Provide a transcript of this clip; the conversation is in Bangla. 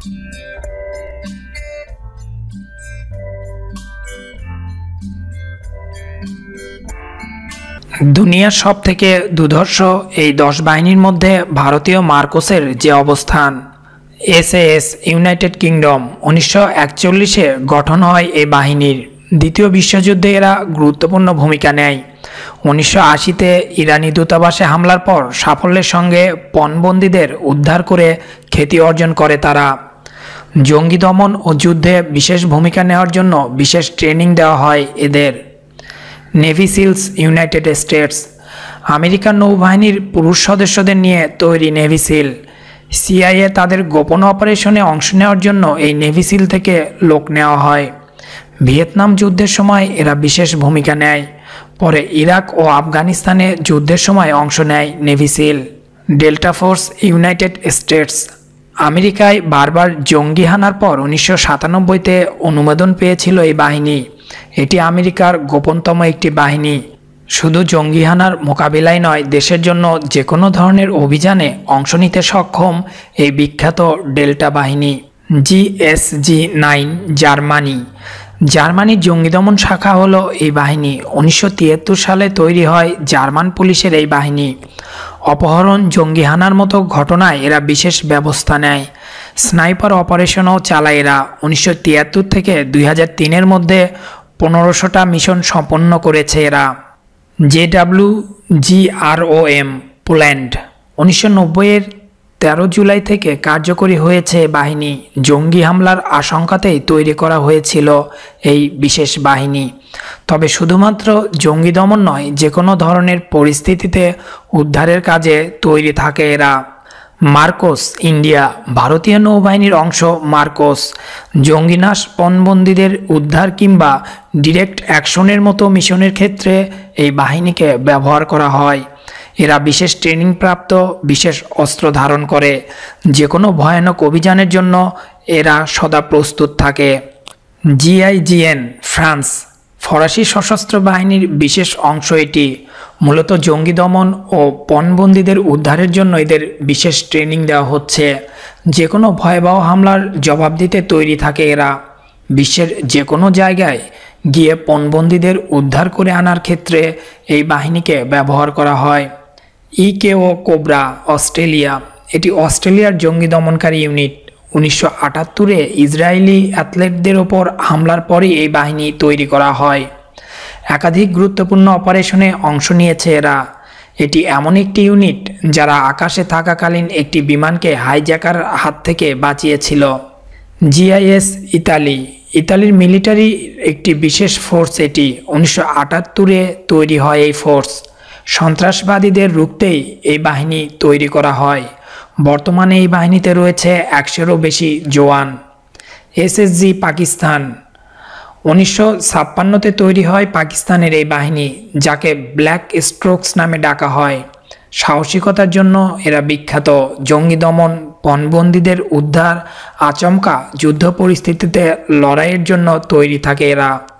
দুনিয়ার সব থেকে দুর্ধর্ষ এই দশ বাহিনীর মধ্যে ভারতীয় মার্কোসের যে অবস্থান এস এস ইউনাইটেড কিংডম উনিশশো একচল্লিশে গঠন হয় এই বাহিনীর দ্বিতীয় বিশ্বযুদ্ধে এরা গুরুত্বপূর্ণ ভূমিকা নেয় উনিশশো আশিতে ইরানি দূতাবাসে হামলার পর সাফল্যের সঙ্গে পণবন্দীদের উদ্ধার করে খ্যাতি অর্জন করে তারা জঙ্গি দমন ও যুদ্ধে বিশেষ ভূমিকা নেওয়ার জন্য বিশেষ ট্রেনিং দেওয়া হয় এদের Navy SEALs United States American নৌবাহিনীর পুরুষ সদস্যদের নিয়ে তৈরি নেভি সিল সিআইএ তাদের গোপন অপারেশনে অংশ নেওয়ার জন্য এই নেভি সিল থেকে লোক নেওয়া হয় ভিয়েতনাম যুদ্ধের সময় এরা বিশেষ ভূমিকা নেয় পরে ইরাক ও আফগানিস্তানে যুদ্ধের সময় অংশ নেয় Navy SEAL Delta Force United States আমেরিকায় বারবার জঙ্গি হানার পর উনিশশো সাতানব্বইতে অনুমোদন পেয়েছিল এই বাহিনী এটি আমেরিকার গোপনতম একটি বাহিনী শুধু জঙ্গি হানার মোকাবিলায় নয় দেশের জন্য যে কোনো ধরনের অভিযানে অংশ নিতে সক্ষম এই বিখ্যাত ডেল্টা বাহিনী জিএসজি নাইন জার্মানি জার্মানির জঙ্গি দমন শাখা হলো এই বাহিনী উনিশশো সালে তৈরি হয় জার্মান পুলিশের এই বাহিনী অপহরণ জঙ্গি হানার মতো ঘটনায় এরা বিশেষ ব্যবস্থা নেয় স্নাইপার অপারেশনও চালায় এরা উনিশশো থেকে দুই তিনের মধ্যে পনেরোশোটা মিশন সম্পন্ন করেছে এরা জেডাব্লিউ জিআরওএম পোল্যান্ড উনিশশো নব্বইয়ের তেরো জুলাই থেকে কার্যকরী হয়েছে বাহিনী জঙ্গি হামলার আশঙ্কাতেই তৈরি করা হয়েছিল এই বিশেষ বাহিনী তবে শুধুমাত্র জঙ্গি দমন নয় যে কোনো ধরনের পরিস্থিতিতে উদ্ধারের কাজে তৈরি থাকে এরা মার্কোস ইন্ডিয়া ভারতীয় নৌবাহিনীর অংশ মার্কোস জঙ্গিনাশ পণবন্দীদের উদ্ধার কিংবা ডিরেক্ট অ্যাকশনের মতো মিশনের ক্ষেত্রে এই বাহিনীকে ব্যবহার করা হয় এরা বিশেষ ট্রেনিং প্রাপ্ত বিশেষ অস্ত্র ধারণ করে যে কোনো ভয়ানক অভিযানের জন্য এরা সদা প্রস্তুত থাকে জিআইজিএন ফ্রান্স ফরাসি সশস্ত্র বাহিনীর বিশেষ অংশ এটি মূলত জঙ্গি দমন ও পণবন্দীদের উদ্ধারের জন্য এদের বিশেষ ট্রেনিং দেওয়া হচ্ছে যে কোনো ভয়াবহ হামলার জবাব দিতে তৈরি থাকে এরা বিশ্বের যে কোনো জায়গায় গিয়ে পণবন্দীদের উদ্ধার করে আনার ক্ষেত্রে এই বাহিনীকে ব্যবহার করা হয় ইকেও কোবরা অস্ট্রেলিয়া এটি অস্ট্রেলিয়ার জঙ্গি দমনকারী ইউনিট উনিশশো আটাত্তরে ইসরায়েলি অ্যাথলেটদের ওপর হামলার পরে এই বাহিনী তৈরি করা হয় একাধিক গুরুত্বপূর্ণ অপারেশনে অংশ নিয়েছে এরা এটি এমন একটি ইউনিট যারা আকাশে থাকাকালীন একটি বিমানকে হাইজ্যাকার হাত থেকে বাঁচিয়েছিল জিআইএস ইতালি ইতালির মিলিটারি একটি বিশেষ ফোর্স এটি উনিশশো আটাত্তরে তৈরি হয় এই ফোর্স সন্ত্রাসবাদীদের রুখতেই এই বাহিনী তৈরি করা হয় বর্তমানে এই বাহিনীতে রয়েছে একশোরও বেশি জোয়ান এসএসজি পাকিস্তান উনিশশো ছাপ্পান্নতে তৈরি হয় পাকিস্তানের এই বাহিনী যাকে ব্ল্যাক স্ট্রোকস নামে ডাকা হয় সাহসিকতার জন্য এরা বিখ্যাত জঙ্গি দমন পণবন্দীদের উদ্ধার আচমকা যুদ্ধ পরিস্থিতিতে লড়াইয়ের জন্য তৈরি থাকে এরা